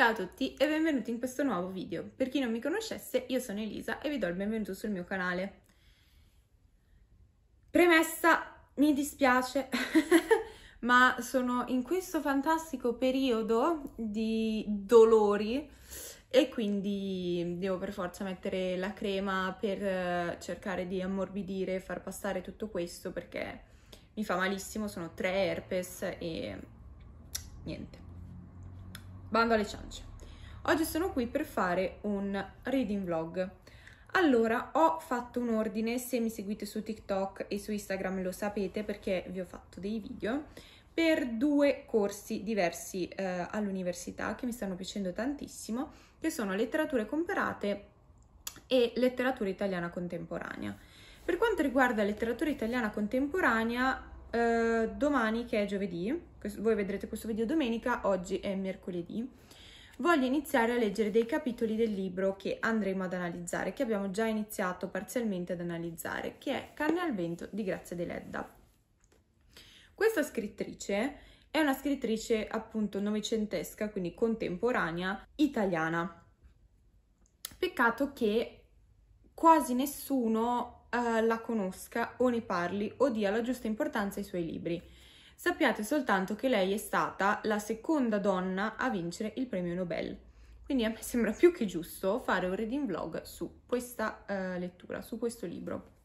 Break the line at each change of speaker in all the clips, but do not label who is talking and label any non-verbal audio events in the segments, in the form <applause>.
Ciao a tutti e benvenuti in questo nuovo video. Per chi non mi conoscesse, io sono Elisa e vi do il benvenuto sul mio canale. Premessa, mi dispiace, <laughs> ma sono in questo fantastico periodo di dolori e quindi devo per forza mettere la crema per eh, cercare di ammorbidire e far passare tutto questo perché mi fa malissimo, sono tre herpes e niente bando alle ciance. Oggi sono qui per fare un reading vlog. Allora, ho fatto un ordine, se mi seguite su TikTok e su Instagram lo sapete perché vi ho fatto dei video, per due corsi diversi eh, all'università che mi stanno piacendo tantissimo, che sono letterature comparate e letteratura italiana contemporanea. Per quanto riguarda letteratura italiana contemporanea, eh, domani che è giovedì, voi vedrete questo video domenica, oggi è mercoledì, voglio iniziare a leggere dei capitoli del libro che andremo ad analizzare, che abbiamo già iniziato parzialmente ad analizzare, che è Carne al vento di Grazia De Ledda. Questa scrittrice è una scrittrice appunto novecentesca, quindi contemporanea, italiana. Peccato che quasi nessuno eh, la conosca o ne parli o dia la giusta importanza ai suoi libri. Sappiate soltanto che lei è stata la seconda donna a vincere il premio Nobel. Quindi a me sembra più che giusto fare un reading vlog su questa eh, lettura, su questo libro.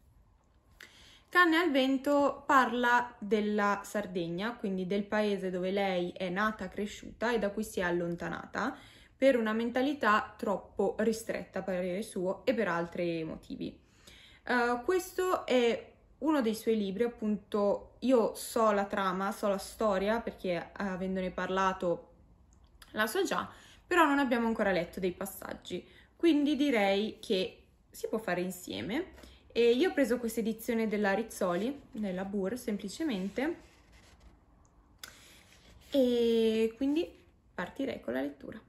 Canne al vento parla della Sardegna, quindi del paese dove lei è nata, cresciuta e da cui si è allontanata per una mentalità troppo ristretta, a parere suo, e per altri motivi. Eh, questo è uno dei suoi libri, appunto, io so la trama, so la storia, perché eh, avendone parlato la so già, però non abbiamo ancora letto dei passaggi, quindi direi che si può fare insieme. E io ho preso questa edizione della Rizzoli, della Burr, semplicemente, e quindi partirei con la lettura.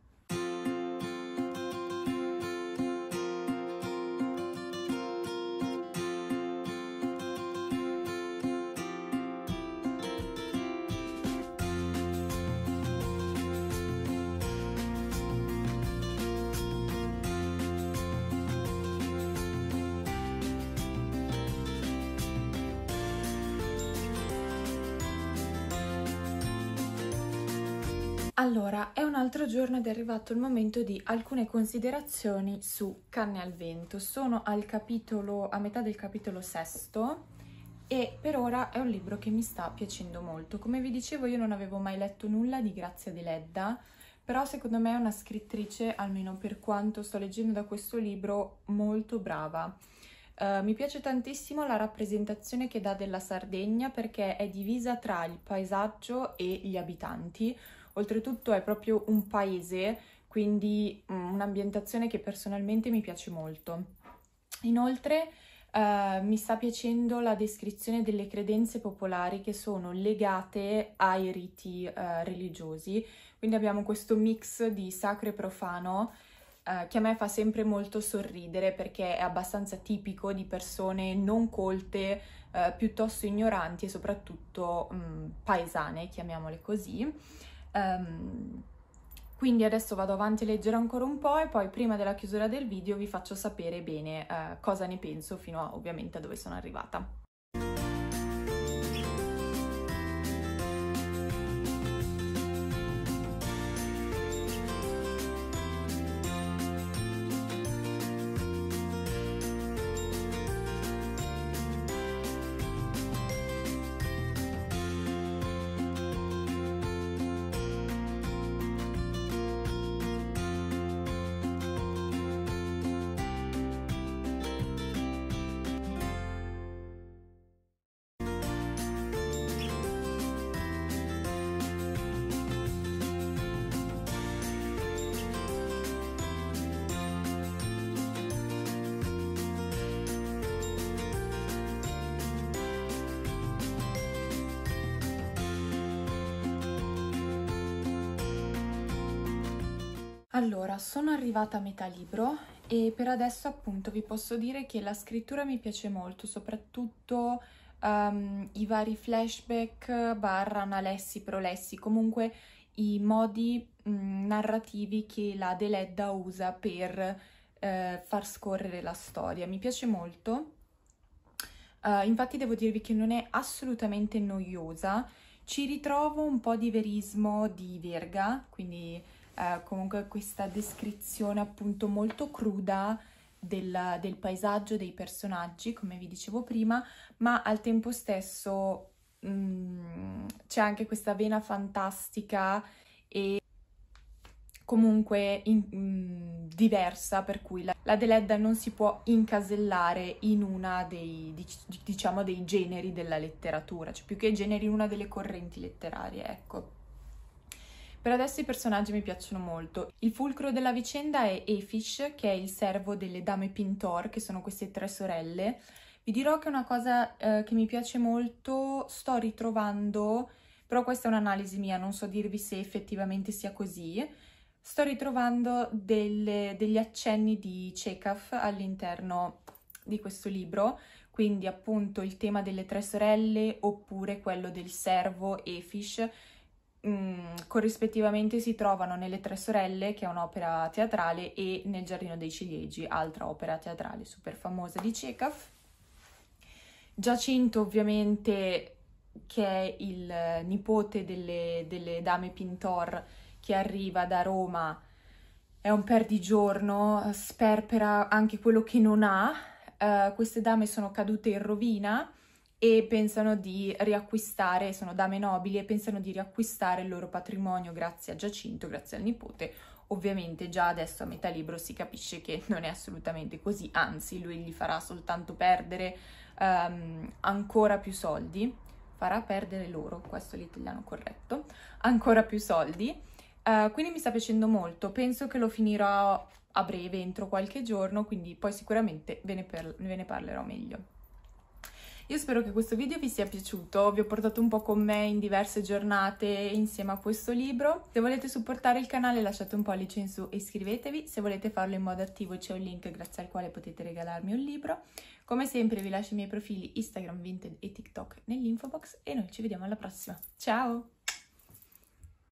Allora, è un altro giorno ed è arrivato il momento di alcune considerazioni su Canne al vento. Sono al capitolo, a metà del capitolo sesto e per ora è un libro che mi sta piacendo molto. Come vi dicevo io non avevo mai letto nulla di Grazia di Ledda, però secondo me è una scrittrice, almeno per quanto sto leggendo da questo libro, molto brava. Uh, mi piace tantissimo la rappresentazione che dà della Sardegna perché è divisa tra il paesaggio e gli abitanti, Oltretutto è proprio un paese, quindi mm, un'ambientazione che personalmente mi piace molto. Inoltre eh, mi sta piacendo la descrizione delle credenze popolari che sono legate ai riti eh, religiosi, quindi abbiamo questo mix di sacro e profano eh, che a me fa sempre molto sorridere perché è abbastanza tipico di persone non colte, eh, piuttosto ignoranti e soprattutto mh, mm, paesane, chiamiamole così. Um, quindi adesso vado avanti a leggere ancora un po' e poi prima della chiusura del video vi faccio sapere bene eh, cosa ne penso fino a ovviamente a dove sono arrivata. Allora, sono arrivata a metà libro e per adesso appunto vi posso dire che la scrittura mi piace molto, soprattutto um, i vari flashback barra analessi, prolessi, comunque i modi mh, mm, narrativi che la Deledda usa per eh, far scorrere la storia. Mi piace molto, uh, infatti devo dirvi che non è assolutamente noiosa, ci ritrovo un po' di verismo di Verga, quindi eh, comunque questa descrizione appunto molto cruda del, del, paesaggio, dei personaggi, come vi dicevo prima, ma al tempo stesso mm, c'è anche questa vena fantastica e comunque in, mh, mm, diversa, per cui la, la Deledda non si può incasellare in una dei, dic diciamo, dei generi della letteratura, cioè più che generi, in una delle correnti letterarie, ecco. Per adesso i personaggi mi piacciono molto. Il fulcro della vicenda è Efish, che è il servo delle Dame Pintor, che sono queste tre sorelle. Vi dirò che una cosa eh, che mi piace molto, sto ritrovando, però questa è un'analisi mia, non so dirvi se effettivamente sia così, sto ritrovando delle, degli accenni di Chekhov all'interno di questo libro, quindi appunto il tema delle tre sorelle oppure quello del servo Efish, Mm, corrispettivamente si trovano nelle Tre Sorelle, che è un'opera teatrale, e nel Giardino dei Ciliegi, altra opera teatrale super famosa di Chekhov. Giacinto, ovviamente, che è il nipote delle, delle dame Pintor che arriva da Roma, è un perdigiorno, sperpera anche quello che non ha. Uh, queste dame sono cadute in rovina e pensano di riacquistare, sono dame nobili e pensano di riacquistare il loro patrimonio grazie a Giacinto, grazie al nipote. Ovviamente già adesso a metà libro si capisce che non è assolutamente così, anzi lui gli farà soltanto perdere um, ancora più soldi, farà perdere loro, questo è l'italiano corretto, ancora più soldi. Uh, quindi mi sta piacendo molto, penso che lo finirò a breve, entro qualche giorno, quindi poi sicuramente ve ne, ve ne parlerò meglio. Io spero che questo video vi sia piaciuto, vi ho portato un po' con me in diverse giornate insieme a questo libro. Se volete supportare il canale lasciate un pollice in su e iscrivetevi, se volete farlo in modo attivo c'è un link grazie al quale potete regalarmi un libro. Come sempre vi lascio i miei profili Instagram, Vinted e TikTok nell'info box e noi ci vediamo alla prossima. Ciao!